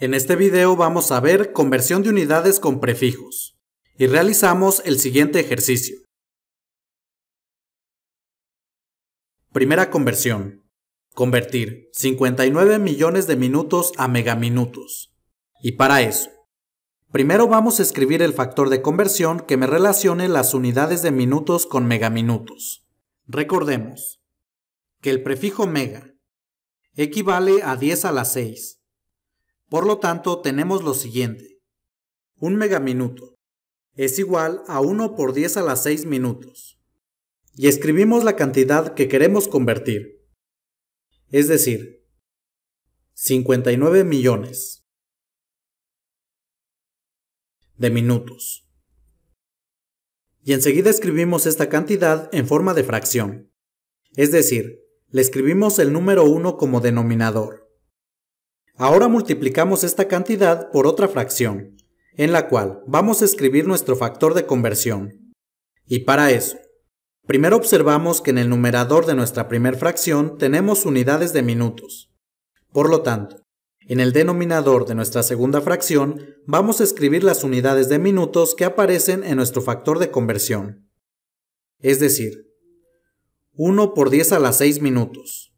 En este video vamos a ver conversión de unidades con prefijos y realizamos el siguiente ejercicio. Primera conversión. Convertir 59 millones de minutos a megaminutos. Y para eso, primero vamos a escribir el factor de conversión que me relacione las unidades de minutos con megaminutos. Recordemos que el prefijo mega equivale a 10 a la 6 por lo tanto, tenemos lo siguiente. Un megaminuto es igual a 1 por 10 a las 6 minutos. Y escribimos la cantidad que queremos convertir. Es decir, 59 millones de minutos. Y enseguida escribimos esta cantidad en forma de fracción. Es decir, le escribimos el número 1 como denominador. Ahora multiplicamos esta cantidad por otra fracción, en la cual vamos a escribir nuestro factor de conversión. Y para eso, primero observamos que en el numerador de nuestra primera fracción tenemos unidades de minutos. Por lo tanto, en el denominador de nuestra segunda fracción vamos a escribir las unidades de minutos que aparecen en nuestro factor de conversión. Es decir, 1 por 10 a las 6 minutos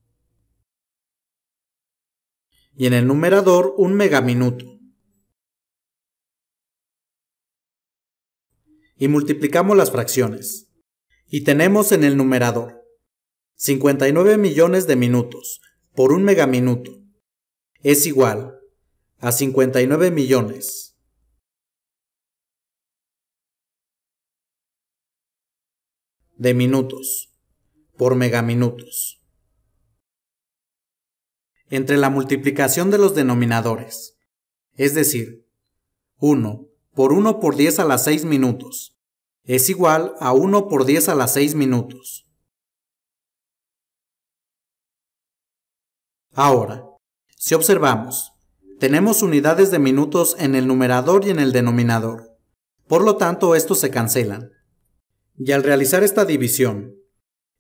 y en el numerador un megaminuto. Y multiplicamos las fracciones. Y tenemos en el numerador 59 millones de minutos por un megaminuto es igual a 59 millones. de minutos por megaminutos entre la multiplicación de los denominadores, es decir, 1 por 1 por 10 a las 6 minutos es igual a 1 por 10 a las 6 minutos. Ahora, si observamos, tenemos unidades de minutos en el numerador y en el denominador, por lo tanto estos se cancelan. Y al realizar esta división,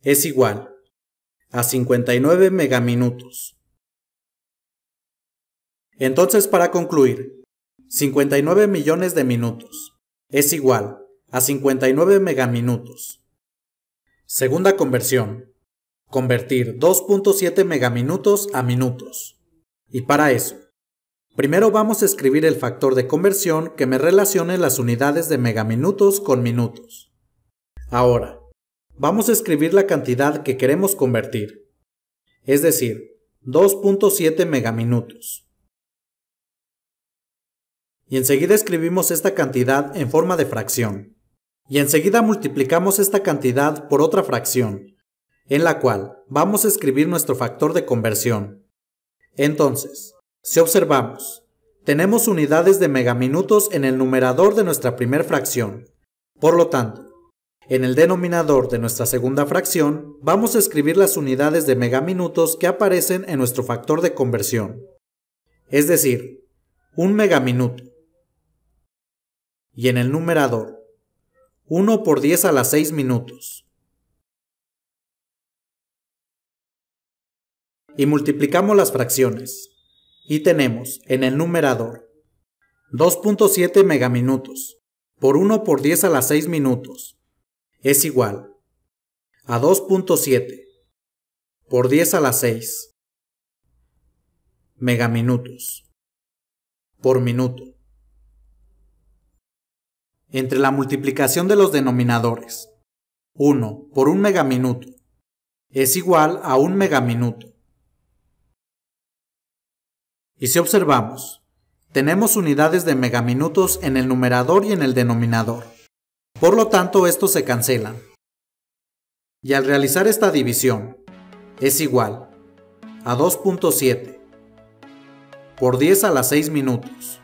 es igual a 59 megaminutos. Entonces, para concluir, 59 millones de minutos es igual a 59 megaminutos. Segunda conversión. Convertir 2.7 megaminutos a minutos. Y para eso, primero vamos a escribir el factor de conversión que me relacione las unidades de megaminutos con minutos. Ahora, vamos a escribir la cantidad que queremos convertir, es decir, 2.7 megaminutos y enseguida escribimos esta cantidad en forma de fracción. Y enseguida multiplicamos esta cantidad por otra fracción, en la cual vamos a escribir nuestro factor de conversión. Entonces, si observamos, tenemos unidades de megaminutos en el numerador de nuestra primera fracción. Por lo tanto, en el denominador de nuestra segunda fracción, vamos a escribir las unidades de megaminutos que aparecen en nuestro factor de conversión. Es decir, un megaminuto y en el numerador. 1 por 10 a las 6 minutos. Y multiplicamos las fracciones. Y tenemos en el numerador 2.7 megaminutos por 1 por 10 a las 6 minutos es igual a 2.7 por 10 a las 6 megaminutos por minuto entre la multiplicación de los denominadores. 1 por 1 megaminuto es igual a 1 megaminuto. Y si observamos, tenemos unidades de megaminutos en el numerador y en el denominador. Por lo tanto, estos se cancelan. Y al realizar esta división, es igual a 2.7 por 10 a las 6 minutos.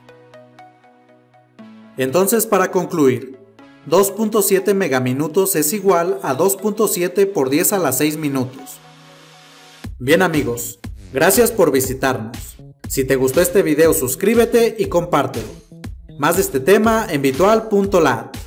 Entonces, para concluir, 2.7 megaminutos es igual a 2.7 por 10 a las 6 minutos. Bien amigos, gracias por visitarnos. Si te gustó este video suscríbete y compártelo. Más de este tema en virtual.lat.